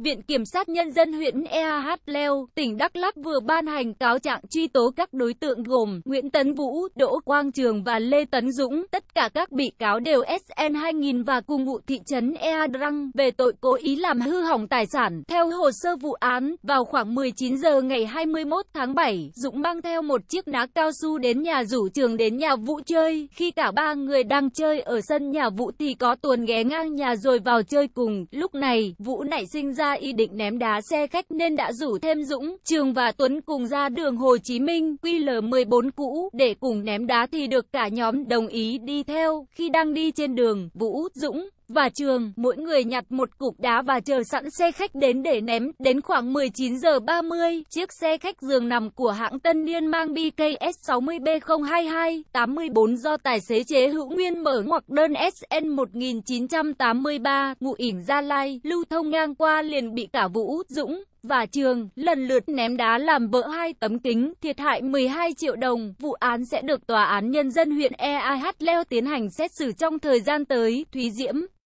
Viện Kiểm sát Nhân dân huyện EAH Leo, tỉnh Đắk Lắk vừa ban hành cáo trạng truy tố các đối tượng gồm Nguyễn Tấn Vũ, Đỗ Quang Trường và Lê Tấn Dũng. Tất cả các bị cáo đều SN 2000 và cùng ngụ thị trấn Ea Drang về tội cố ý làm hư hỏng tài sản. Theo hồ sơ vụ án, vào khoảng 19 giờ ngày 21 tháng 7, Dũng mang theo một chiếc ná cao su đến nhà rủ trường đến nhà Vũ chơi. Khi cả ba người đang chơi ở sân nhà Vũ thì có tuần ghé ngang nhà rồi vào chơi cùng. Lúc này, Vũ nảy sinh ra ra ý định ném đá xe khách nên đã rủ thêm Dũng, Trường và Tuấn cùng ra đường Hồ Chí Minh, QL14 cũ, để cùng ném đá thì được cả nhóm đồng ý đi theo. Khi đang đi trên đường, Vũ, Dũng, và Trường, mỗi người nhặt một cục đá và chờ sẵn xe khách đến để ném. Đến khoảng 19 giờ 30, chiếc xe khách giường nằm của hãng Tân Niên mang BKS 60B022 84 do tài xế chế hữu nguyên mở ngoặc đơn SN 1983, ngụ ỉn Gia Lai, lưu thông ngang qua liền bị cả Vũ, Dũng, và Trường lần lượt ném đá làm vỡ hai tấm kính, thiệt hại 12 triệu đồng. Vụ án sẽ được Tòa án Nhân dân huyện EAH Leo tiến hành xét xử trong thời gian tới. Thúy Diễm